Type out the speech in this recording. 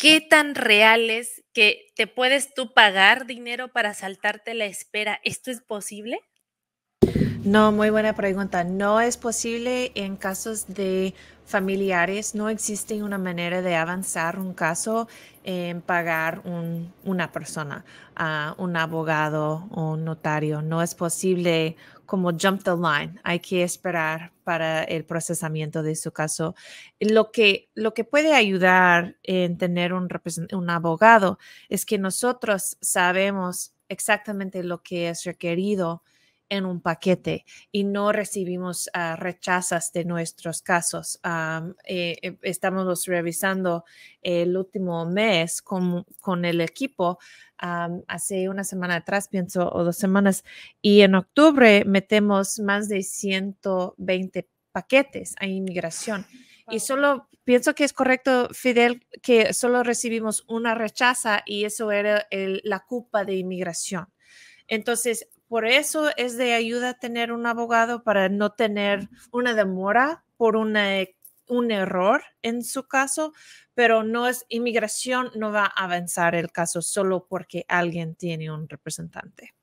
¿Qué tan real es que te puedes tú pagar dinero para saltarte la espera? ¿Esto es posible? No, muy buena pregunta. No es posible en casos de familiares. No existe una manera de avanzar un caso en pagar una persona, a un abogado o un notario. No es posible como jump the line. Hay que esperar para el procesamiento de su caso. Lo que, lo que puede ayudar en tener un, un abogado es que nosotros sabemos exactamente lo que es requerido en un paquete y no recibimos ah, rechazas de nuestros casos. Ah, eh, eh, estamos revisando el último mes con, con el equipo ah, hace una semana atrás, pienso, o dos semanas, y en octubre metemos más de 120 paquetes a inmigración. Y solo pienso que es correcto, Fidel, que solo recibimos una rechaza y eso era la culpa de inmigración. Entonces, por eso es de ayuda tener un abogado para no tener una demora por e, un error en su caso, pero no es inmigración, no va a avanzar el caso solo porque alguien tiene un representante.